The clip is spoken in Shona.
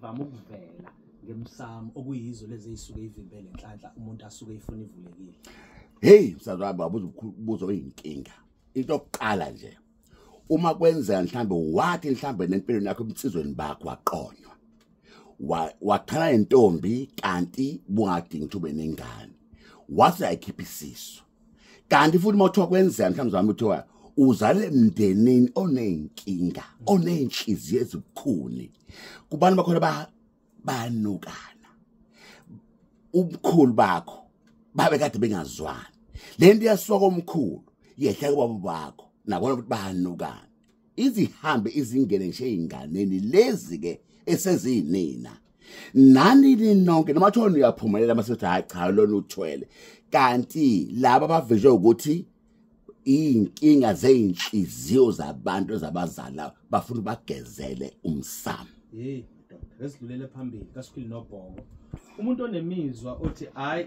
vama ukuvela ngemsamo okuyizo lezi ey'suke yivimbele nhlanhla umuntu asuke yifuna ivulekile heyi msazi wami wabuzaubuzo oyinkinga into yokuqala nje uma kwenzeka mhlawumbe wathi mhlawumbe nempilweni yakho ebunsizweni bakho waqonywa wathana nentombi kanti bungadingi ukuthi ube nengane wase ayikhiphe isiso kanti futhi uma uthiwa kwenzeka mhlawumbe zami uthiwayo uzale emndenini onenkinga onenhliziyo ezibukhuni kubantu bakhona ba banukana ubukhulu bakho babe kade bengazwani lento yaswa komkhulu yehla kubaba bakho nabona ukuthi banukana izihambe izingene nje einganeni lezi ke esezinina nani linonke noma thona uyaphumelela masethi hayi cha lona uthwele kanti laba bavinjwe ukuthi iy'nkinga zey'nhliziyo zabantu ezabazala bafuna ubagezele umsamo ye doktor ezidlulele phambili kasikhili nobhoko umuntu onemizwa othi hayi